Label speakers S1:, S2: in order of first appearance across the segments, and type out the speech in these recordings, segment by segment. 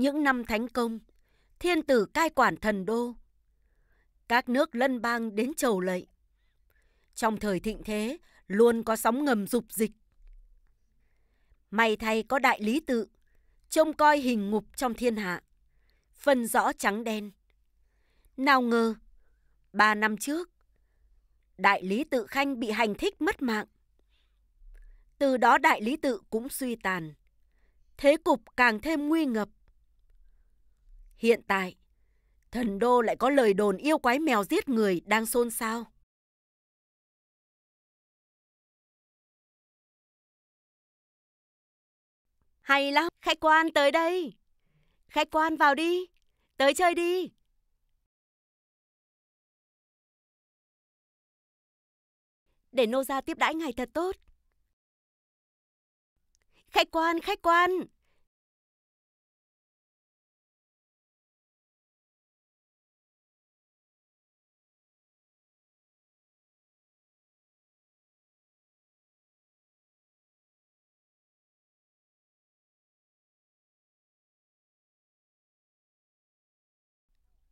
S1: những năm thánh công, thiên tử cai quản thần đô. Các nước lân bang đến chầu
S2: lệ. Trong thời thịnh thế, luôn có sóng ngầm dục dịch. May thay có đại lý tự, trông coi hình ngục trong thiên hạ, phân rõ trắng đen. Nào ngờ, ba năm trước, đại lý tự khanh bị hành thích mất mạng. Từ đó đại lý tự cũng suy tàn, thế cục càng thêm nguy ngập.
S1: Hiện tại, thần đô lại có lời đồn yêu quái mèo giết người đang xôn xao. Hay lắm, khách quan tới đây. Khách quan vào đi, tới chơi đi. Để nô gia tiếp đãi ngài thật tốt. Khách quan, khách quan,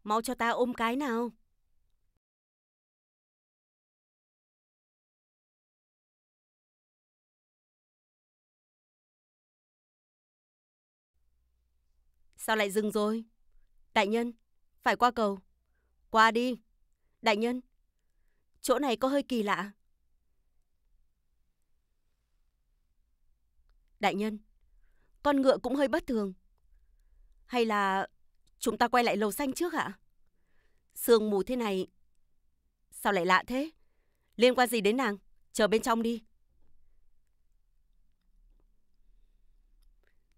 S1: mau cho ta ôm cái nào. Sao lại dừng rồi? Đại nhân, phải qua cầu. Qua đi. Đại nhân,
S2: chỗ này có hơi kỳ lạ. Đại nhân, con ngựa cũng hơi bất thường. Hay là Chúng ta quay lại lầu xanh trước ạ. Sương mù thế này... Sao lại lạ thế? Liên quan gì đến nàng? Chờ bên trong đi.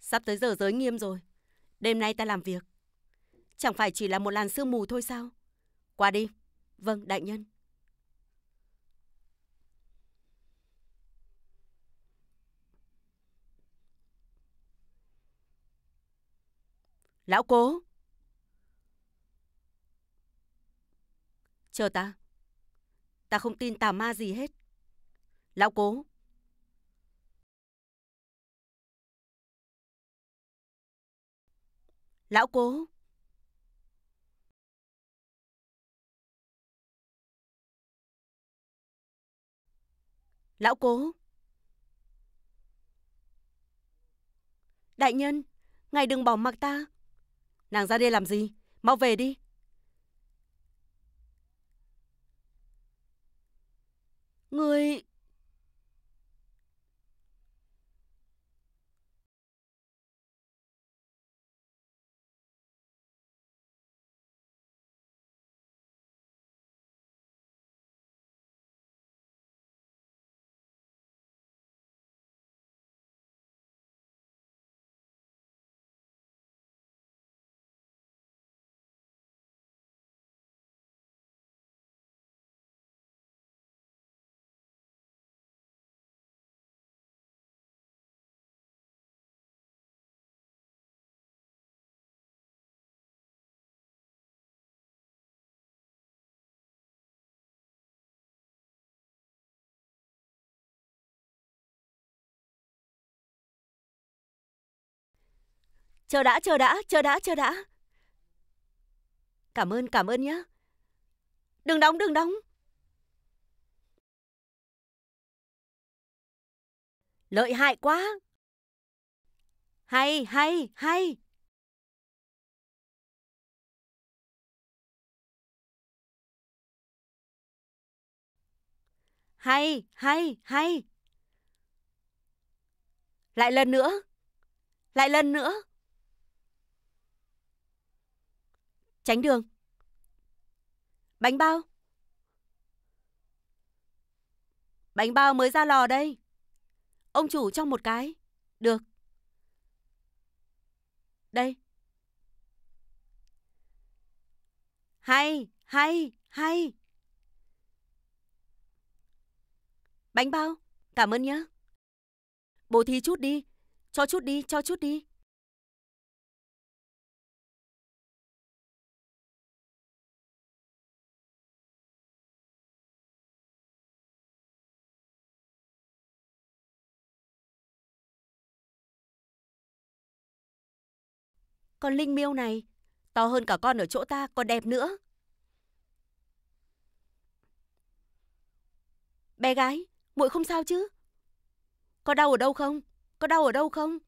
S2: Sắp tới giờ giới nghiêm rồi. Đêm nay ta làm việc. Chẳng phải chỉ là một làn sương mù thôi sao? Qua đi. Vâng, đại nhân. Lão cố, Chờ ta.
S1: Ta không tin tà ma gì hết. Lão cố. Lão cố. Lão cố. Đại nhân, ngài đừng bỏ mặc ta. Nàng
S2: ra đây làm gì? Mau về đi.
S1: người Chờ đã, chờ đã, chờ đã, chờ đã. Cảm ơn, cảm ơn nhé. Đừng đóng, đừng đóng. Lợi hại quá. Hay, hay, hay. Hay, hay, hay.
S2: Lại lần nữa. Lại lần nữa. Tránh đường. Bánh bao. Bánh bao mới ra lò đây. Ông chủ cho một cái. Được. Đây. Hay, hay, hay.
S1: Bánh bao, cảm ơn nhé. Bố thí chút đi, cho chút đi, cho chút đi. Con linh miêu này, to hơn cả con ở chỗ ta, còn đẹp nữa.
S2: Bé gái, muội không sao chứ? Có đau ở đâu không? Có đau ở đâu không?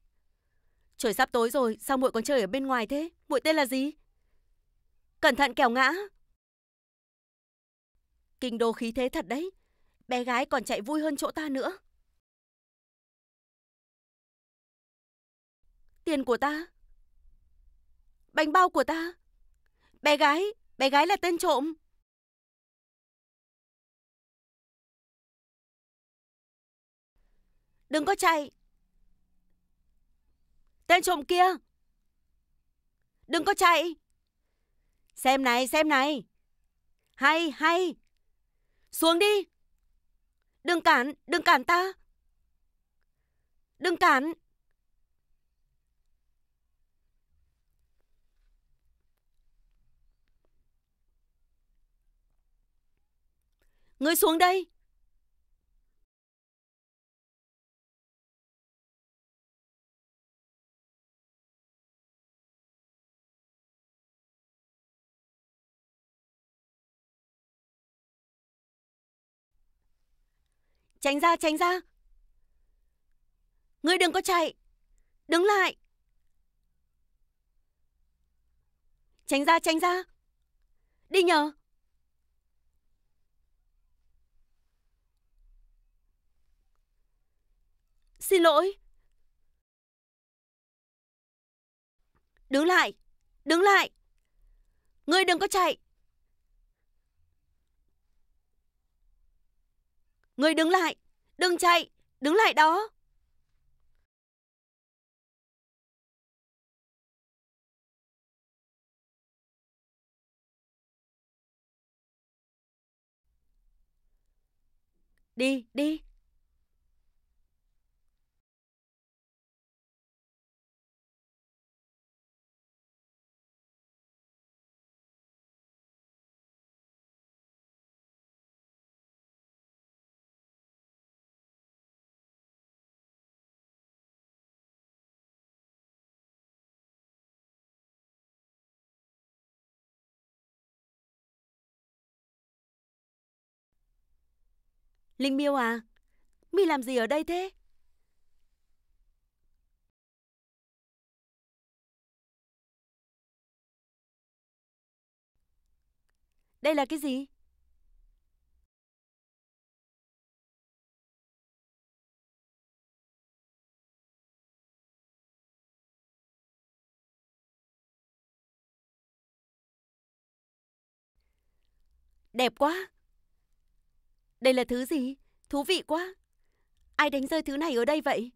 S2: Trời sắp tối rồi, sao muội còn chơi ở bên ngoài thế? Muội tên là gì?
S1: Cẩn thận kẻo ngã. Kinh đô khí thế thật đấy. Bé gái còn chạy vui hơn chỗ ta nữa. Tiền của ta, bánh bao của ta. Bé gái, bé gái là tên trộm. Đừng có chạy. Tên trộm kia. Đừng có chạy.
S2: Xem này, xem này. Hay, hay. Xuống đi. Đừng cản, đừng cản ta.
S1: Đừng cản. Ngươi xuống đây! Tránh ra, tránh ra! Ngươi đừng có chạy! Đứng lại!
S2: Tránh ra, tránh ra! Đi nhờ!
S1: Xin lỗi. Đứng lại, đứng lại. Ngươi đừng có chạy. Ngươi đứng lại, đừng chạy, đứng lại đó. Đi, đi, Linh Miêu à, mi làm gì ở đây thế? Đây là cái gì? Đẹp quá! Đây là thứ gì? Thú vị quá. Ai đánh rơi thứ này ở đây vậy?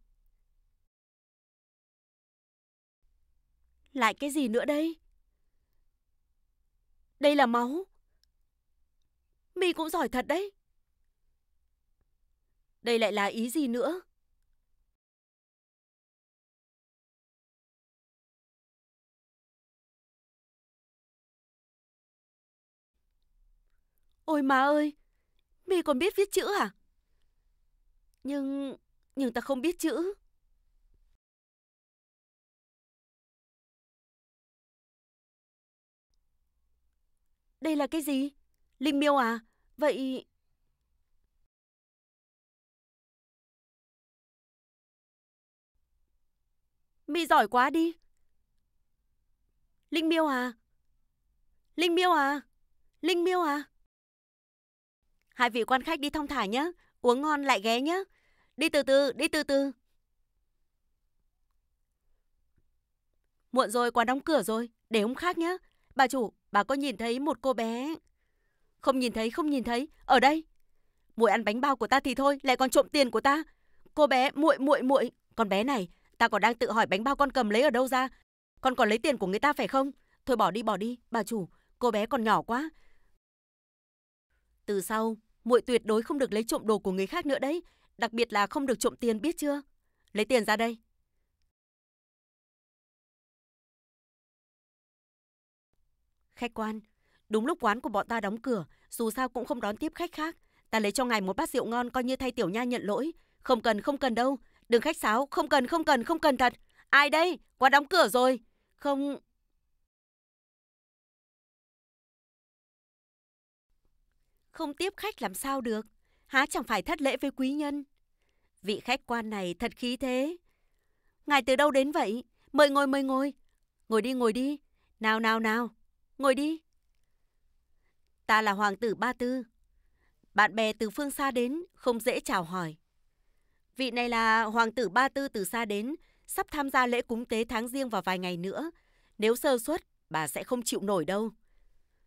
S1: Lại cái gì nữa đây? Đây là máu. Mi cũng giỏi thật đấy. Đây lại là ý gì nữa? Ôi má ơi, Mi còn biết viết chữ à? Nhưng... nhưng ta không biết chữ. Đây là cái gì? Linh miêu à? Vậy... Mi giỏi quá đi. Linh miêu à?
S2: Linh miêu à? Linh miêu à? Hai vị quan khách đi thong thả nhé, uống ngon lại ghé nhé. Đi từ từ, đi từ từ. Muộn rồi, quán đóng cửa rồi, để hôm khác nhé. Bà chủ, bà có nhìn thấy một cô bé... Không nhìn thấy, không nhìn thấy, ở đây. Muội ăn bánh bao của ta thì thôi, lại còn trộm tiền của ta. Cô bé, muội muội muội, con bé này, ta còn đang tự hỏi bánh bao con cầm lấy ở đâu ra. Con còn lấy tiền của người ta phải không? Thôi bỏ đi, bỏ đi, bà chủ, cô bé còn nhỏ quá. Từ sau,
S1: muội tuyệt đối không được lấy trộm đồ của người khác nữa đấy, đặc biệt là không được trộm tiền biết chưa? Lấy tiền ra đây. Khách quan, đúng lúc quán của bọn ta đóng cửa, dù sao cũng không đón tiếp khách khác.
S2: Ta lấy cho ngài một bát rượu ngon coi như thay tiểu nha nhận lỗi. Không cần, không cần đâu. Đừng khách sáo, không
S1: cần, không cần, không cần thật. Ai đây? Quán đóng cửa rồi. Không, không tiếp khách làm
S2: sao được, há chẳng phải thất lễ với quý nhân. Vị khách quan này thật khí thế. Ngài từ đâu đến vậy? Mời ngồi, mời ngồi. Ngồi đi, ngồi đi. Nào, nào, nào. Ngồi đi. Ta là hoàng tử Ba Tư. Bạn bè từ phương xa đến, không dễ chào hỏi. Vị này là hoàng tử Ba Tư từ xa đến, sắp tham gia lễ cúng tế tháng riêng vào vài ngày nữa. Nếu sơ suất, bà sẽ không chịu nổi đâu.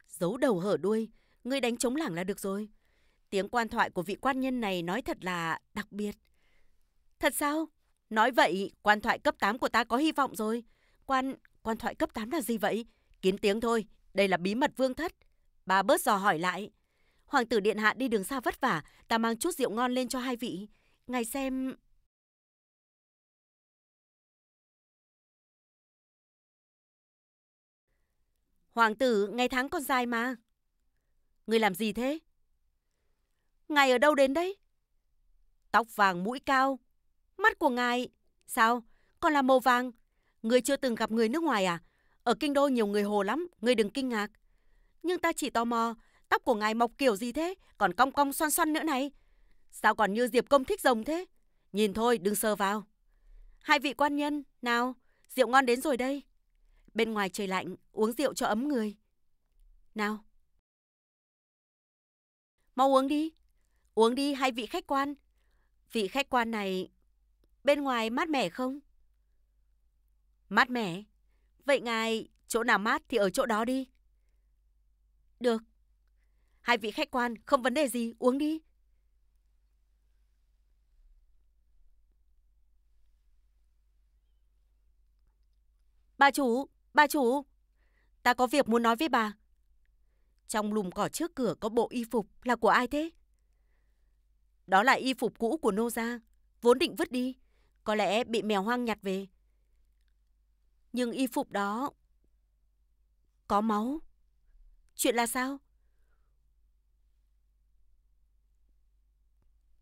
S2: Giấu đầu hở đuôi, Ngươi đánh chống lảng là được rồi. Tiếng quan thoại của vị quan nhân này nói thật là đặc biệt. Thật sao? Nói vậy, quan thoại cấp 8 của ta có hy vọng rồi. Quan, quan thoại cấp 8 là gì vậy? Kiến tiếng thôi, đây là bí mật vương thất. Bà bớt dò hỏi lại. Hoàng tử điện hạ đi đường xa
S1: vất vả, ta mang chút rượu ngon lên cho hai vị. Ngài xem... Hoàng tử, ngày tháng còn dài mà. Người làm gì thế?
S2: Ngài ở đâu đến đấy? Tóc vàng mũi cao. Mắt của ngài... Sao? Còn là màu vàng. Người chưa từng gặp người nước ngoài à? Ở Kinh Đô nhiều người hồ lắm, người đừng kinh ngạc. Nhưng ta chỉ tò mò, tóc của ngài mọc kiểu gì thế? Còn cong cong xoăn xoăn nữa này. Sao còn như Diệp Công thích rồng thế? Nhìn thôi, đừng sờ vào. Hai vị quan nhân, nào, rượu ngon đến rồi đây. Bên ngoài trời lạnh, uống rượu cho ấm người. Nào, Mau uống đi. Uống đi hai vị khách quan. Vị khách quan này bên ngoài mát mẻ không? Mát mẻ. Vậy ngài chỗ nào mát thì ở chỗ đó đi. Được. Hai vị khách quan không vấn đề gì, uống đi. Bà chủ, bà chủ, ta có việc muốn nói với bà. Trong lùm cỏ trước cửa có bộ y phục là của ai thế? Đó là y phục cũ của nô gia, vốn định vứt đi, có lẽ bị mèo hoang nhặt về. Nhưng y phục đó có máu. Chuyện là sao?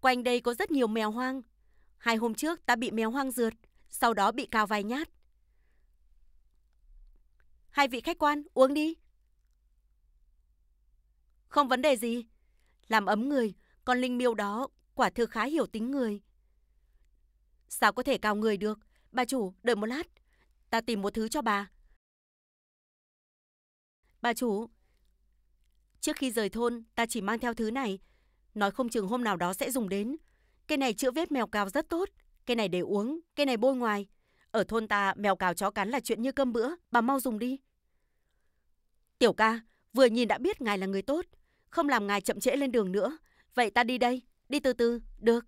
S2: Quanh đây có rất nhiều mèo hoang. Hai hôm trước ta bị mèo hoang rượt, sau đó bị cào vài nhát. Hai vị khách quan, uống đi. Không vấn đề gì. Làm ấm người, con linh miêu đó quả thực khá hiểu tính người. Sao có thể cao người được? Bà chủ, đợi một lát. Ta tìm một thứ cho bà. Bà chủ, trước khi rời thôn, ta chỉ mang theo thứ này. Nói không chừng hôm nào đó sẽ dùng đến. Cái này chữa vết mèo cào rất tốt. Cái này để uống, cái này bôi ngoài. Ở thôn ta, mèo cào chó cắn là chuyện như cơm bữa. Bà mau dùng đi. Tiểu ca, vừa nhìn đã biết ngài là người tốt không làm ngài chậm trễ lên đường nữa.
S1: Vậy ta đi đây, đi từ từ, được.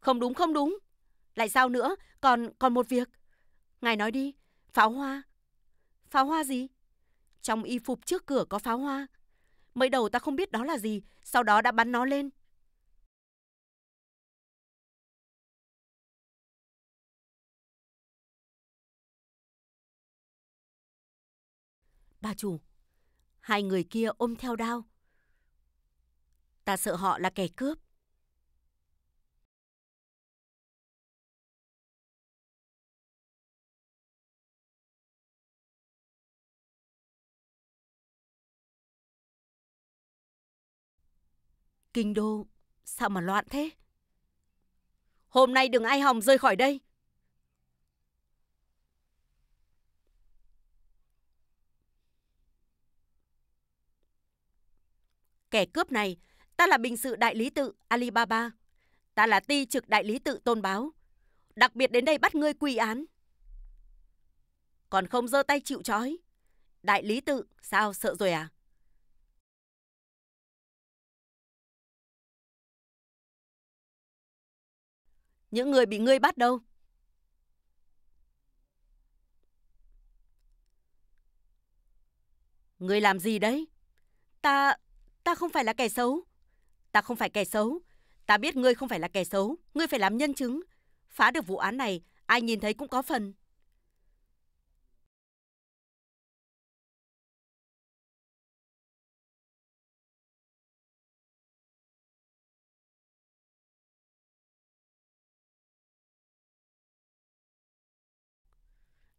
S1: Không đúng, không đúng. Lại sao nữa,
S2: còn còn một việc. Ngài nói đi, pháo hoa. Pháo hoa gì?
S1: Trong y phục trước cửa có pháo hoa. Mới đầu ta không biết đó là gì, sau đó đã bắn nó lên, bà chủ. Hai người kia ôm theo đao. Ta sợ họ là kẻ cướp. Kinh đô, sao mà loạn thế? Hôm nay đừng ai hòng rơi khỏi đây.
S2: kẻ cướp này, ta là bình sự đại lý tự Alibaba, ta là ti trực đại lý tự tôn báo, đặc biệt đến đây bắt ngươi quy án. Còn không giơ tay chịu trói, đại
S1: lý tự sao sợ rồi à? Những người bị ngươi bắt đâu?
S2: Ngươi làm gì đấy? Ta Ta không phải là kẻ xấu. Ta không phải kẻ xấu. Ta biết ngươi không phải là kẻ xấu. Ngươi phải làm nhân chứng. Phá được vụ án này,
S1: ai nhìn thấy cũng có phần.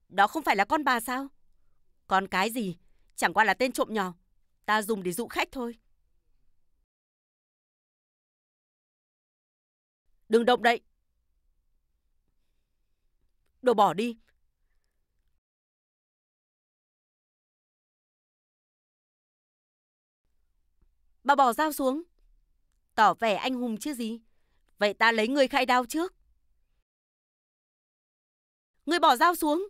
S1: Đó không phải là con bà sao? Con cái gì? Chẳng qua là tên trộm nhỏ. Ta dùng để dụ khách thôi. Đừng động đậy. Đồ bỏ đi. Bà bỏ dao xuống. Tỏ vẻ anh hùng chứ gì. Vậy ta lấy người khai đao trước. Người bỏ dao xuống.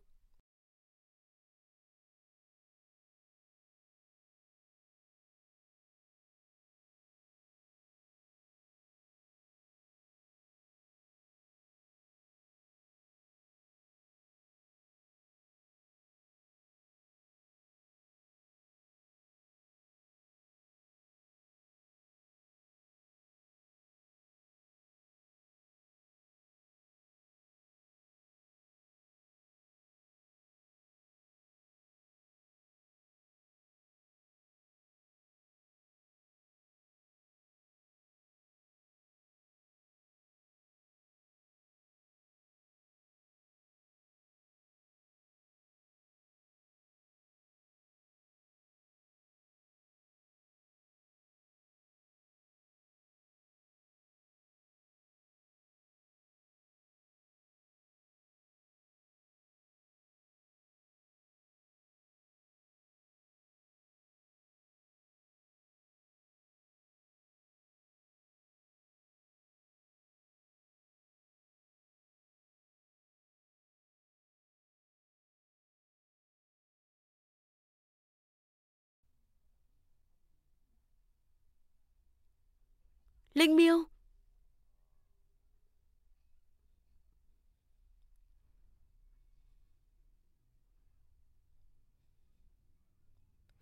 S1: Linh Miêu.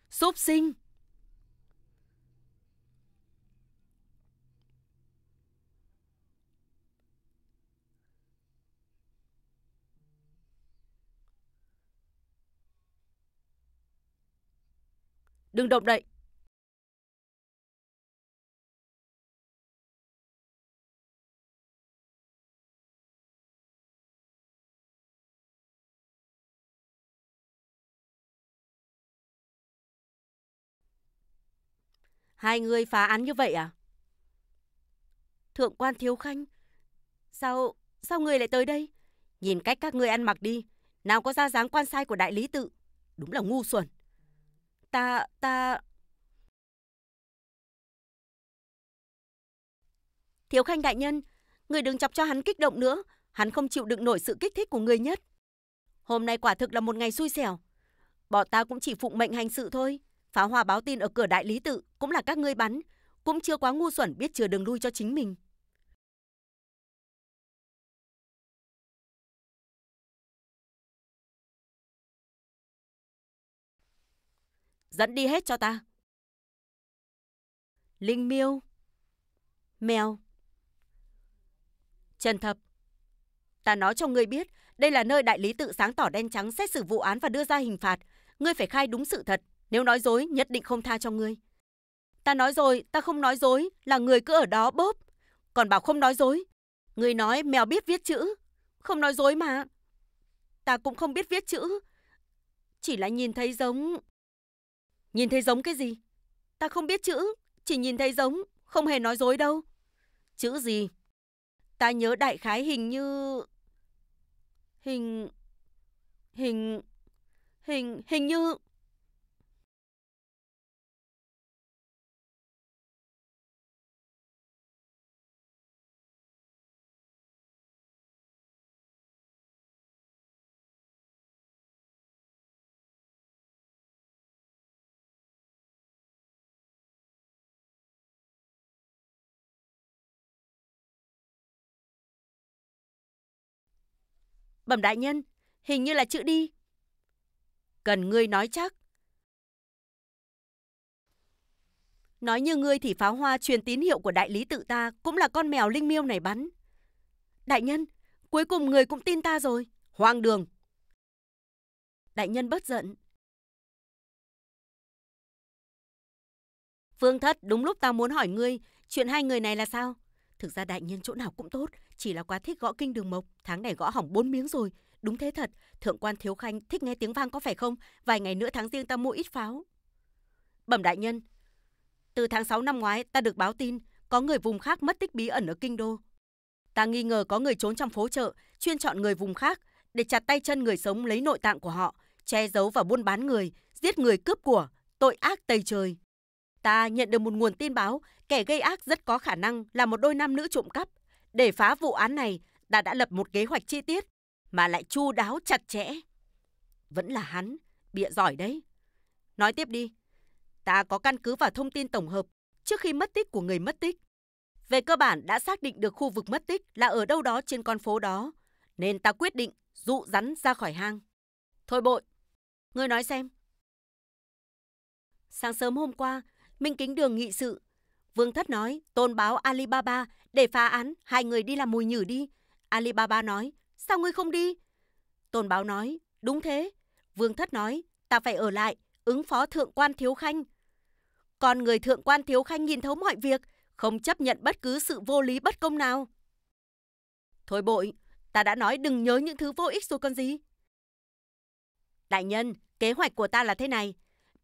S2: Súp sinh.
S1: Đừng động đậy. Hai người phá án như vậy à?
S2: Thượng quan Thiếu Khanh, sao, sao người lại tới đây? Nhìn
S1: cách các người ăn mặc đi, nào có ra dáng quan sai của đại lý tự. Đúng là ngu xuẩn. Ta, ta... Thiếu Khanh đại nhân, người đừng chọc cho hắn kích động nữa. Hắn không chịu đựng nổi sự kích
S2: thích của người nhất. Hôm nay quả thực là một ngày xui xẻo. Bọn ta cũng chỉ phụng mệnh hành sự thôi. Pháo hoa báo tin ở cửa đại lý tự cũng là các ngươi bắn, cũng chưa quá ngu xuẩn biết chừa đường
S1: lui cho chính mình. Dẫn đi hết cho ta. Linh miêu.
S2: Mèo. Trần Thập. Ta nói cho ngươi biết, đây là nơi đại lý tự sáng tỏ đen trắng xét xử vụ án và đưa ra hình phạt. Ngươi phải khai đúng sự thật, nếu nói dối, nhất định không tha cho ngươi. Ta nói rồi, ta không nói dối, là người cứ ở đó bóp. Còn bảo không nói dối. Ngươi nói mèo biết viết chữ. Không nói dối mà. Ta cũng không biết viết chữ. Chỉ là nhìn thấy giống... Nhìn thấy giống cái gì? Ta không biết chữ, chỉ nhìn thấy giống, không hề nói dối đâu. Chữ gì? Ta nhớ đại khái hình như...
S1: Hình... Hình... Hình... Hình như... Bẩm đại nhân, hình như là chữ đi. Cần ngươi nói chắc.
S2: Nói như ngươi thì pháo hoa truyền tín hiệu của đại lý tự ta cũng là con mèo linh miêu này bắn. Đại nhân, cuối cùng người cũng tin ta rồi.
S1: Hoang đường. Đại nhân bớt giận. Phương Thất, đúng lúc ta muốn hỏi ngươi, chuyện hai người này
S2: là sao? Thực ra đại nhân chỗ nào cũng tốt, chỉ là quá thích gõ kinh đường mộc, tháng này gõ hỏng bốn miếng rồi. Đúng thế thật, thượng quan thiếu khanh thích nghe tiếng vang có phải không? Vài ngày nữa tháng riêng ta mua ít pháo. Bẩm đại nhân, từ tháng 6 năm ngoái ta được báo tin có người vùng khác mất tích bí ẩn ở kinh đô. Ta nghi ngờ có người trốn trong phố chợ, chuyên chọn người vùng khác để chặt tay chân người sống lấy nội tạng của họ, che giấu và buôn bán người, giết người cướp của, tội ác tày trời ta nhận được một nguồn tin báo kẻ gây ác rất có khả năng là một đôi nam nữ trộm cắp. Để phá vụ án này, ta đã lập một kế hoạch chi tiết mà lại chu đáo chặt chẽ. Vẫn là hắn, bịa giỏi đấy. Nói tiếp đi. Ta có căn cứ vào thông tin tổng hợp trước khi mất tích của người mất tích. Về cơ bản đã xác định được khu vực mất tích là ở đâu đó trên con phố đó, nên ta quyết định dụ rắn ra khỏi hang. Thôi bội, ngươi nói xem. Sáng sớm hôm qua, Minh Kính Đường nghị sự. Vương Thất nói, tôn báo Alibaba, để phá án, hai người đi làm mùi nhử đi. Alibaba nói, sao ngươi không đi? Tôn báo nói, đúng thế. Vương Thất nói, ta phải ở lại, ứng phó thượng quan thiếu khanh. Còn người thượng quan thiếu khanh nhìn thấu mọi việc, không chấp nhận bất cứ sự vô lý bất công nào. Thôi bội, ta đã nói đừng nhớ những thứ vô ích rồi còn gì. Đại nhân, kế hoạch của ta là thế này.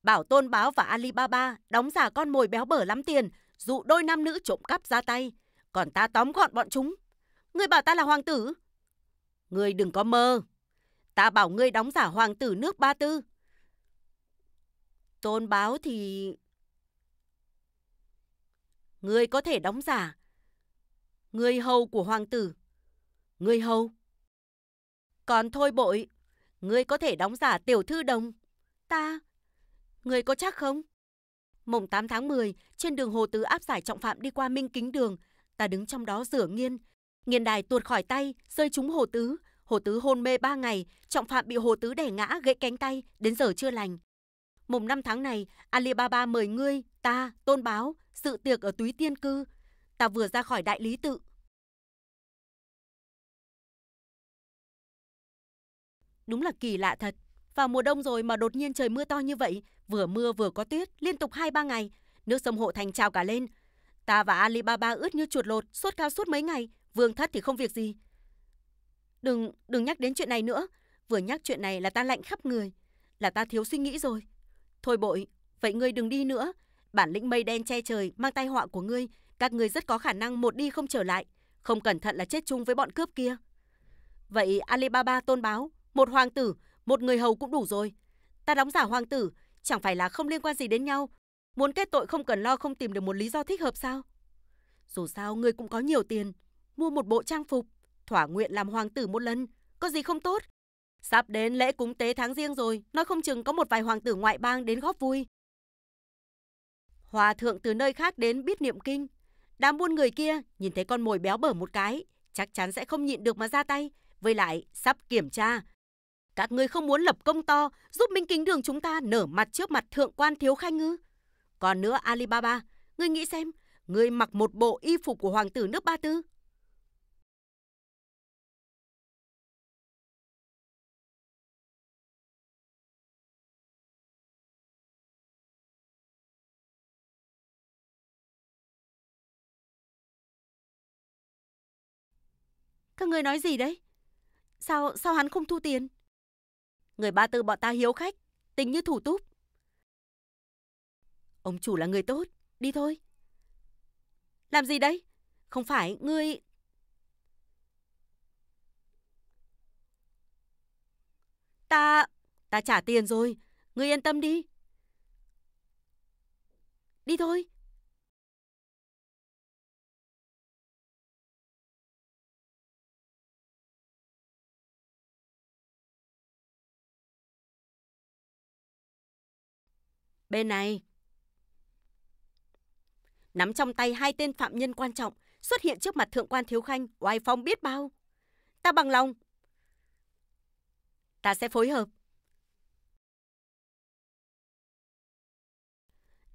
S2: Bảo Tôn Báo và Alibaba đóng giả con mồi béo bở lắm tiền, dụ đôi nam nữ trộm cắp ra tay. Còn ta tóm gọn bọn chúng. Ngươi bảo ta là hoàng tử? Ngươi đừng có mơ. Ta bảo ngươi đóng giả hoàng tử nước Ba Tư. Tôn Báo thì... Ngươi có thể đóng giả. Ngươi hầu của hoàng tử. Ngươi hầu. Còn thôi bội, ngươi có thể đóng giả tiểu thư đồng. Ta, Người có chắc không? Mùng 8 tháng 10, trên đường Hồ Tứ áp giải trọng phạm đi qua Minh Kính Đường, ta đứng trong đó rửa nghiên. Nghiên đài tuột khỏi tay, rơi trúng Hồ Tứ. Hồ Tứ hôn mê 3 ngày, trọng phạm bị Hồ Tứ đẻ ngã gãy cánh tay, đến giờ chưa lành. Mùng 5
S1: tháng này, Alibaba mời ngươi, ta, tôn báo, sự tiệc ở túy tiên cư. Ta vừa ra khỏi đại lý tự. Đúng là kỳ lạ thật. Vào mùa đông rồi mà đột nhiên trời mưa to như vậy, vừa
S2: mưa vừa có tuyết, liên tục 2-3 ngày, nước sông Hộ Thành trào cả lên. Ta và Alibaba ướt như chuột lột, suốt cao suốt mấy ngày, vương thất thì không việc gì. Đừng, đừng nhắc đến chuyện này nữa, vừa nhắc chuyện này là ta lạnh khắp người, là ta thiếu suy nghĩ rồi. Thôi bội, vậy ngươi đừng đi nữa, bản lĩnh mây đen che trời mang tai họa của ngươi, các ngươi rất có khả năng một đi không trở lại, không cẩn thận là chết chung với bọn cướp kia. Vậy Alibaba tôn báo, một hoàng tử một người hầu cũng đủ rồi. Ta đóng giả hoàng tử, chẳng phải là không liên quan gì đến nhau. Muốn kết tội không cần lo không tìm được một lý do thích hợp sao? Dù sao ngươi cũng có nhiều tiền, mua một bộ trang phục, thỏa nguyện làm hoàng tử một lần, có gì không tốt? Sắp đến lễ cúng tế tháng riêng rồi, nói không chừng có một vài hoàng tử ngoại bang đến góp vui. Hòa thượng từ nơi khác đến biết niệm kinh. Đám buôn người kia nhìn thấy con mồi béo bở một cái, chắc chắn sẽ không nhịn được mà ra tay. Với lại, sắp kiểm tra, các ngươi không muốn lập công to, giúp Minh Kính Đường chúng ta nở mặt trước mặt thượng quan thiếu khanh ngư. Còn nữa Alibaba, ngươi nghĩ xem, ngươi mặc một bộ y phục
S1: của hoàng tử nước Ba Tư. Các người nói gì đấy? Sao
S2: sao hắn không thu tiền? Người ba tư bọn ta hiếu khách, tính như thủ túp. Ông chủ là người tốt, đi thôi. Làm gì đấy? Không phải ngươi...
S1: Ta... ta trả tiền rồi, ngươi yên tâm đi. Đi thôi. Bên này. Nắm trong tay hai tên phạm nhân quan trọng
S2: xuất hiện trước mặt thượng quan thiếu khanh, oai phong biết bao. Ta bằng lòng. Ta sẽ phối hợp.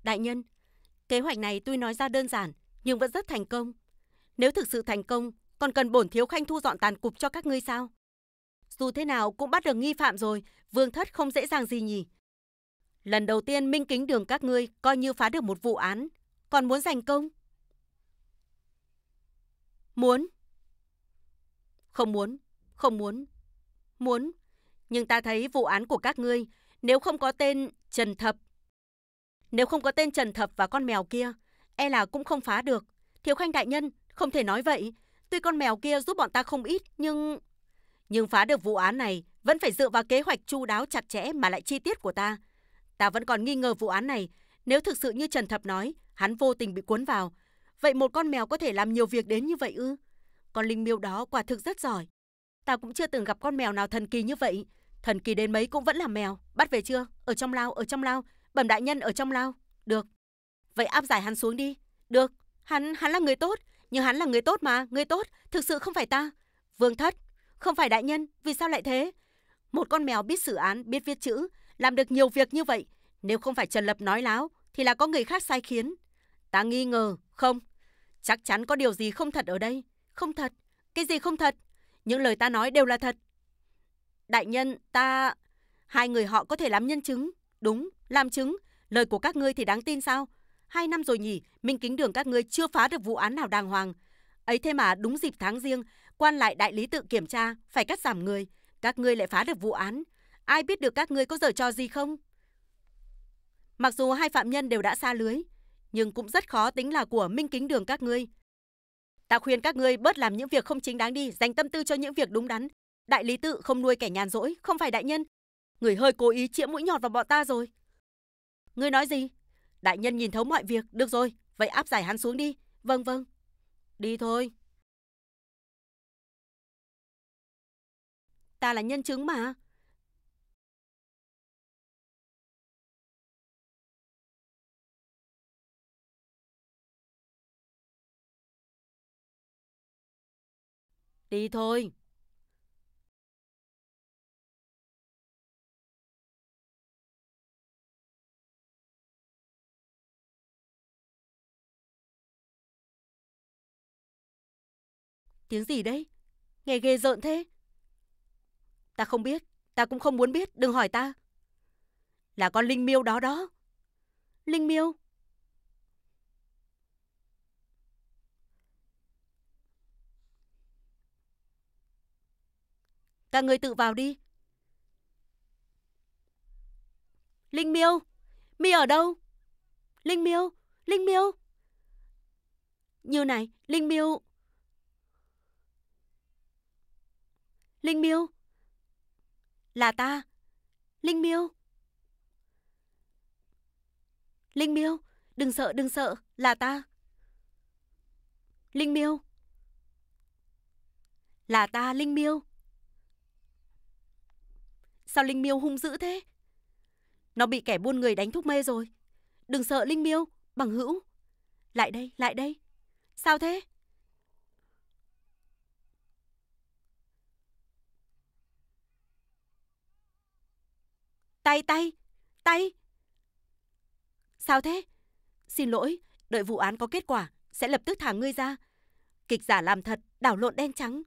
S2: Đại nhân, kế hoạch này tuy nói ra đơn giản, nhưng vẫn rất thành công. Nếu thực sự thành công, còn cần bổn thiếu khanh thu dọn tàn cục cho các ngươi sao? Dù thế nào cũng bắt được nghi phạm rồi, vương thất không dễ dàng gì nhỉ? Lần đầu tiên minh kính đường các ngươi coi như phá được một vụ án, còn muốn giành công? Muốn. Không muốn, không muốn. Muốn, nhưng ta thấy vụ án của các ngươi nếu không có tên Trần Thập. Nếu không có tên Trần Thập và con mèo kia, e là cũng không phá được. Thiếu Khanh đại nhân, không thể nói vậy. Tuy con mèo kia giúp bọn ta không ít, nhưng... Nhưng phá được vụ án này vẫn phải dựa vào kế hoạch chu đáo chặt chẽ mà lại chi tiết của ta. Ta vẫn còn nghi ngờ vụ án này. Nếu thực sự như Trần Thập nói, hắn vô tình bị cuốn vào. Vậy một con mèo có thể làm nhiều việc đến như vậy ư? Con linh miêu đó quả thực rất giỏi. Ta cũng chưa từng gặp con mèo nào thần kỳ như vậy. Thần kỳ đến mấy cũng vẫn là mèo. Bắt về chưa? Ở trong lao, ở trong lao. Bẩm đại nhân ở trong lao. Được. Vậy áp giải hắn xuống đi. Được. Hắn, hắn là người tốt. Nhưng hắn là người tốt mà, người tốt. Thực sự không phải ta. Vương thất. Không phải đại nhân, vì sao lại thế? Một con mèo biết xử án, biết viết chữ, làm được nhiều việc như vậy. Nếu không phải Trần Lập nói láo, thì là có người khác sai khiến. Ta nghi ngờ, không. Chắc chắn có điều gì không thật ở đây. Không thật. Cái gì không thật? Những lời ta nói đều là thật. Đại nhân, ta... Hai người họ có thể làm nhân chứng. Đúng, làm chứng. Lời của các ngươi thì đáng tin sao? Hai năm rồi nhỉ, Minh Kính Đường các ngươi chưa phá được vụ án nào đàng hoàng. Ấy thế mà đúng dịp tháng riêng, quan lại đại lý tự kiểm tra, phải cắt giảm người. Các ngươi lại phá được vụ án. Ai biết được các ngươi có dở trò gì không? Mặc dù hai phạm nhân đều đã xa lưới, nhưng cũng rất khó tính là của minh kính đường các ngươi. Ta khuyên các ngươi bớt làm những việc không chính đáng đi, dành tâm tư cho những việc đúng đắn. Đại lý tự không nuôi kẻ nhàn rỗi, không phải đại nhân. Người hơi cố ý chĩa mũi nhọt vào bọn ta rồi.
S1: Ngươi nói gì? Đại nhân nhìn thấu mọi việc, được rồi, vậy áp giải hắn xuống đi. Vâng vâng. Đi thôi. Ta là nhân chứng mà. Đi thôi. Tiếng gì đấy? Nghe ghê rợn thế.
S2: Ta không biết, ta cũng không muốn biết, đừng hỏi ta. Là con Linh Miêu đó đó. Linh Miêu? Cả người tự vào đi. Linh Miêu, Mi ở đâu? Linh Miêu, Linh Miêu. Như này, Linh Miêu. Linh Miêu. Là ta. Linh Miêu. Linh Miêu, đừng sợ, đừng sợ, là ta. Linh Miêu. Là ta, Linh Miêu. Sao Linh Miêu hung dữ thế? Nó bị kẻ buôn người đánh thuốc mê rồi. Đừng sợ Linh Miêu, bằng hữu. Lại đây, lại đây. Sao thế? Tay, tay, tay. Sao thế? Xin lỗi, đợi vụ án có kết quả, sẽ lập tức thả ngươi ra. Kịch giả làm thật, đảo lộn đen trắng.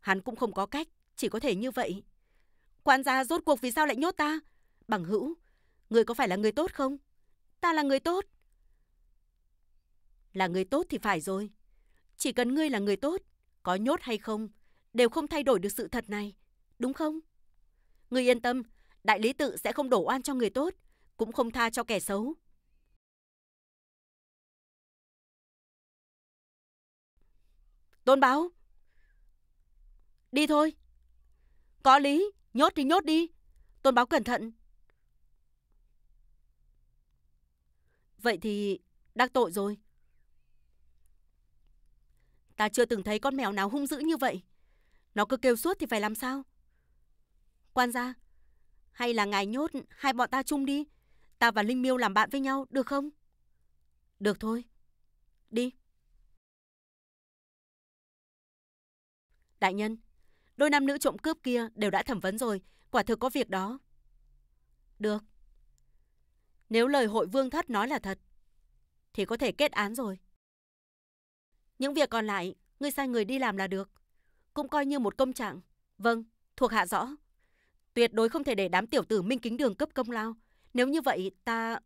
S2: Hắn cũng không có cách, chỉ có thể như vậy. Quan gia rốt cuộc vì sao lại nhốt ta? Bằng hữu, người có phải là người tốt không? Ta là người tốt. Là người tốt thì phải rồi. Chỉ cần ngươi là người tốt, có nhốt hay không, đều không thay đổi được sự thật này, đúng không?
S1: Ngươi yên tâm, đại lý tự sẽ không đổ oan cho người tốt, cũng không tha cho kẻ xấu. Tôn báo! Đi thôi! Có lý!
S2: Nhốt đi, nhốt đi. Tôn báo cẩn thận. Vậy thì đắc tội rồi. Ta chưa từng thấy con mèo nào hung dữ như vậy. Nó cứ kêu suốt thì phải làm sao? Quan gia, hay là ngài nhốt hai bọn ta chung đi. Ta và Linh Miêu làm
S1: bạn với nhau, được không? Được thôi. Đi. Đại nhân, Đôi nam nữ trộm cướp kia đều đã thẩm
S2: vấn rồi, quả thực có việc đó. Được. Nếu lời hội vương thất nói là thật, thì có thể kết án rồi. Những việc còn lại, ngươi sai người đi làm là được. Cũng coi như một công trạng. Vâng, thuộc hạ rõ.
S1: Tuyệt đối không thể để đám tiểu tử minh kính đường cấp công lao. Nếu như vậy, ta...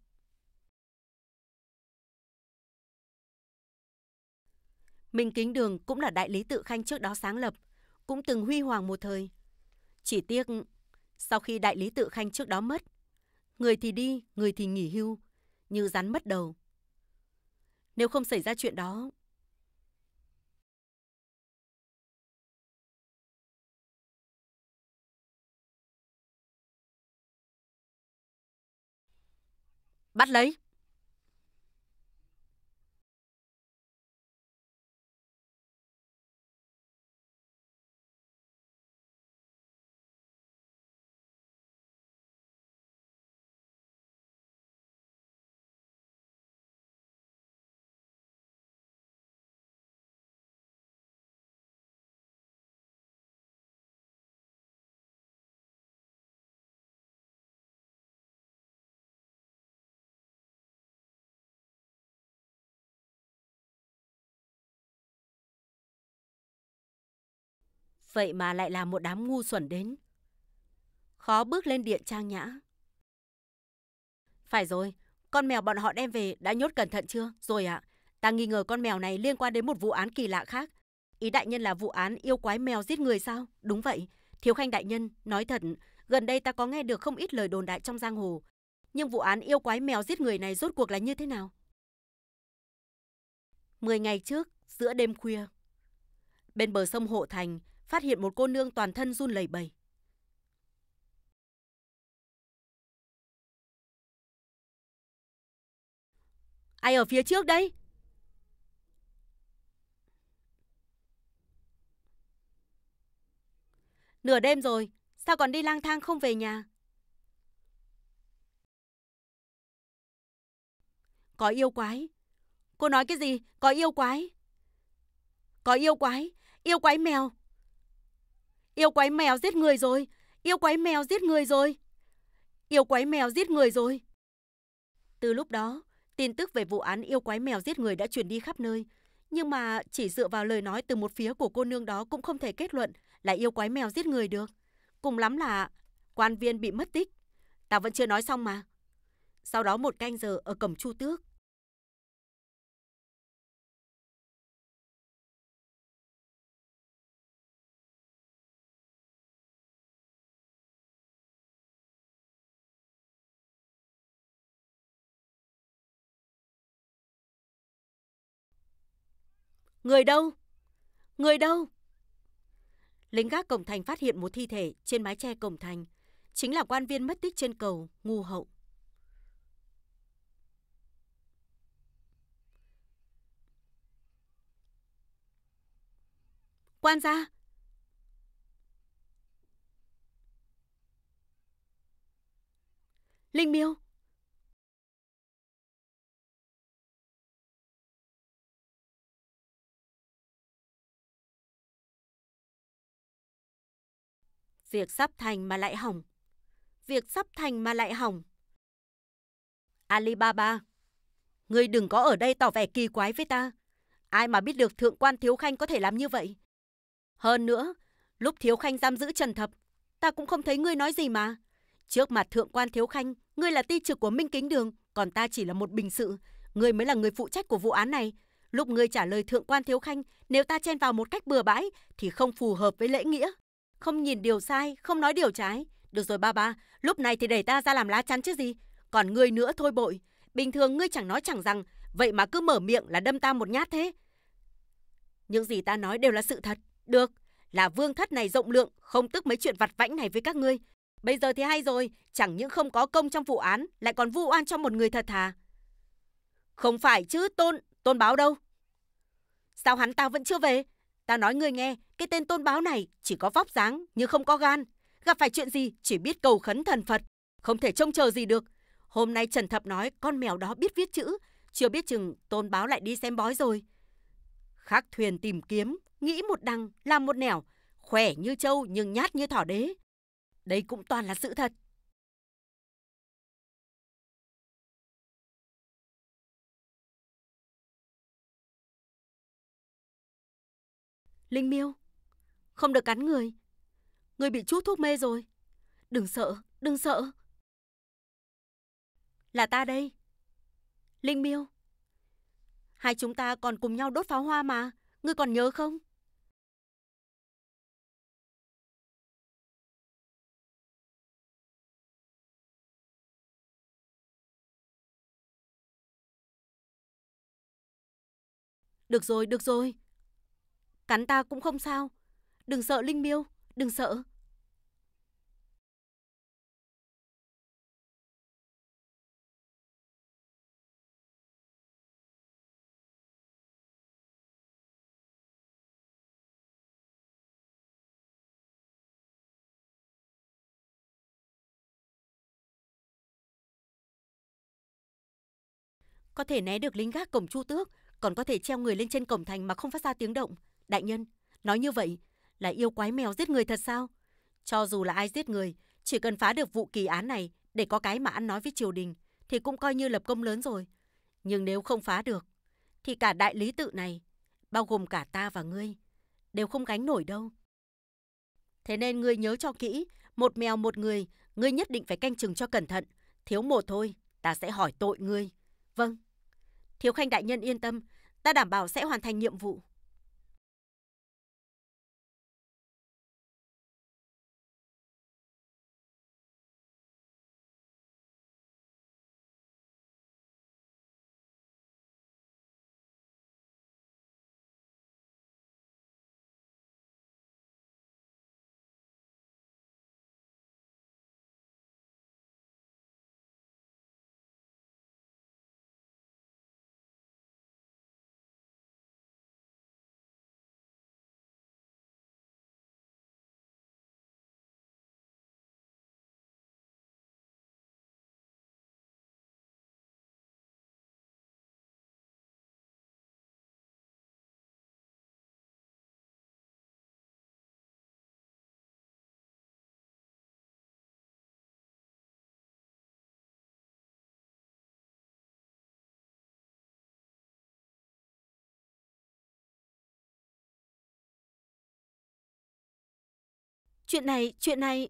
S1: Minh Kính Đường cũng là đại lý tự khanh trước đó sáng lập, cũng từng huy hoàng một thời. Chỉ
S2: tiếc, sau khi đại lý tự khanh trước đó mất, người thì đi, người thì nghỉ hưu,
S1: như rắn mất đầu. Nếu không xảy ra chuyện đó, Bắt lấy! Vậy mà lại là một đám ngu xuẩn đến. Khó bước lên điện trang nhã. Phải rồi,
S2: con mèo bọn họ đem về đã nhốt cẩn thận chưa? Rồi ạ, à, ta nghi ngờ con mèo này liên quan đến một vụ án kỳ lạ khác. Ý đại nhân là vụ án yêu quái mèo giết người sao? Đúng vậy, thiếu khanh đại nhân, nói thật, gần đây ta có nghe được không ít lời đồn đại trong giang hồ. Nhưng vụ án yêu quái mèo giết người này rốt cuộc là như thế nào? Mười ngày trước, giữa đêm khuya,
S1: bên bờ sông Hộ Thành, phát hiện một cô nương toàn thân run lẩy bẩy. Ai ở phía trước đây?
S2: Nửa đêm rồi, sao còn đi lang thang không về nhà? Có yêu quái. Cô nói cái gì? Có yêu quái. Có yêu quái, yêu quái mèo. Yêu quái mèo giết người rồi, yêu quái mèo giết người rồi. Yêu quái mèo giết người rồi. Từ lúc đó, tin tức về vụ án yêu quái mèo giết người đã truyền đi khắp nơi. Nhưng mà chỉ dựa vào lời nói từ một phía của cô nương đó cũng không thể kết luận là yêu quái mèo giết người được. Cùng lắm
S1: là quan viên bị mất tích. Ta vẫn chưa nói xong mà. Sau đó một canh giờ ở cổng Chu Tước, Người đâu? Người đâu? Lính gác cổng thành phát hiện một thi thể trên mái che
S2: cổng thành. Chính là quan viên mất tích trên cầu, ngu hậu. Quan gia!
S1: Linh miêu! Việc sắp thành mà lại hỏng. Việc sắp thành mà lại hỏng. Alibaba,
S2: ngươi đừng có ở đây tỏ vẻ kỳ quái với ta. Ai mà biết được thượng quan Thiếu Khanh có thể làm như vậy? Hơn nữa, lúc Thiếu Khanh giam giữ Trần Thập, ta cũng không thấy ngươi nói gì mà. Trước mặt thượng quan Thiếu Khanh, ngươi là ti trực của Minh Kính Đường, còn ta chỉ là một bình sự. Ngươi mới là người phụ trách của vụ án này. Lúc ngươi trả lời thượng quan Thiếu Khanh, nếu ta chen vào một cách bừa bãi thì không phù hợp với lễ nghĩa. Không nhìn điều sai, không nói điều trái. Được rồi ba ba, lúc này thì đẩy ta ra làm lá chắn chứ gì. Còn ngươi nữa thôi bội. Bình thường ngươi chẳng nói chẳng rằng, vậy mà cứ mở miệng là đâm ta một nhát thế. Những gì ta nói đều là sự thật. Được, là vương thất này rộng lượng, không tức mấy chuyện vặt vãnh này với các ngươi. Bây giờ thì hay rồi, chẳng những không có công trong vụ án, lại còn vu oan cho một người thật thà. Không phải chứ, tôn, tôn báo đâu? Sao hắn ta vẫn chưa về? ta nói ngươi nghe, cái tên tôn báo này chỉ có vóc dáng nhưng không có gan. Gặp phải chuyện gì chỉ biết cầu khấn thần Phật, không thể trông chờ gì được. Hôm nay Trần Thập nói con mèo đó biết viết chữ, chưa biết chừng tôn báo lại đi xem bói rồi. Khác thuyền tìm
S1: kiếm, nghĩ một đằng, làm một nẻo, khỏe như trâu nhưng nhát như thỏ đế. Đây cũng toàn là sự thật. Linh Miêu, không được cắn người. Người bị chút thuốc mê rồi.
S2: Đừng sợ, đừng sợ. Là ta đây.
S1: Linh Miêu, hai chúng ta còn cùng nhau đốt pháo hoa mà, ngươi còn nhớ không? Được rồi, được rồi, Cắn ta cũng không sao. Đừng sợ Linh Miêu, đừng sợ. Có thể né được lính gác cổng chu tước, còn có thể treo người lên trên cổng thành mà không phát ra tiếng động.
S2: Đại nhân, nói như vậy là yêu quái mèo giết người thật sao? Cho dù là ai giết người, chỉ cần phá được vụ kỳ án này để có cái mà ăn nói với triều đình thì cũng coi như lập công lớn rồi. Nhưng nếu không phá được, thì cả đại lý tự này, bao gồm cả ta và ngươi, đều không gánh nổi đâu. Thế nên ngươi nhớ cho kỹ, một mèo một người, ngươi nhất định phải canh chừng cho cẩn thận. Thiếu một thôi, ta sẽ hỏi tội ngươi.
S1: Vâng. Thiếu Khanh đại nhân yên tâm, ta đảm bảo sẽ hoàn thành nhiệm vụ. Chuyện này, chuyện này...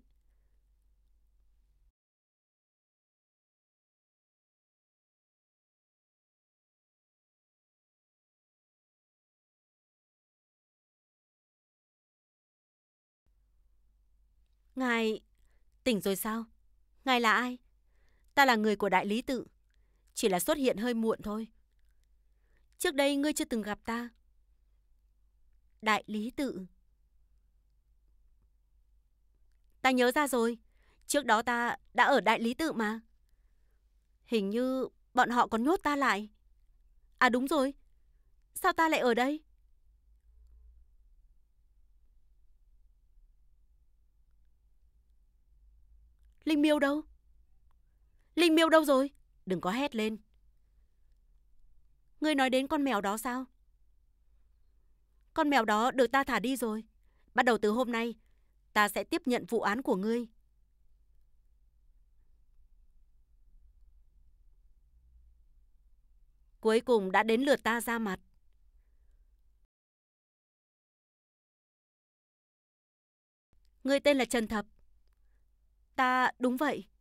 S1: Ngài... Tỉnh rồi sao? Ngài là ai? Ta là người của đại lý tự. Chỉ là
S2: xuất hiện hơi muộn thôi. Trước đây ngươi chưa từng gặp ta. Đại lý tự... Ta nhớ ra rồi, trước đó ta đã ở đại lý tự mà. Hình như bọn họ còn nhốt ta lại. À đúng rồi, sao ta lại ở đây? Linh Miêu đâu? Linh Miêu đâu rồi? Đừng có hét lên. Ngươi nói đến con mèo đó sao? Con mèo đó được ta thả đi rồi. Bắt đầu từ hôm nay, ta sẽ tiếp nhận vụ án của ngươi.
S1: Cuối cùng đã đến lượt ta ra mặt. Ngươi tên là Trần Thập. Ta đúng vậy.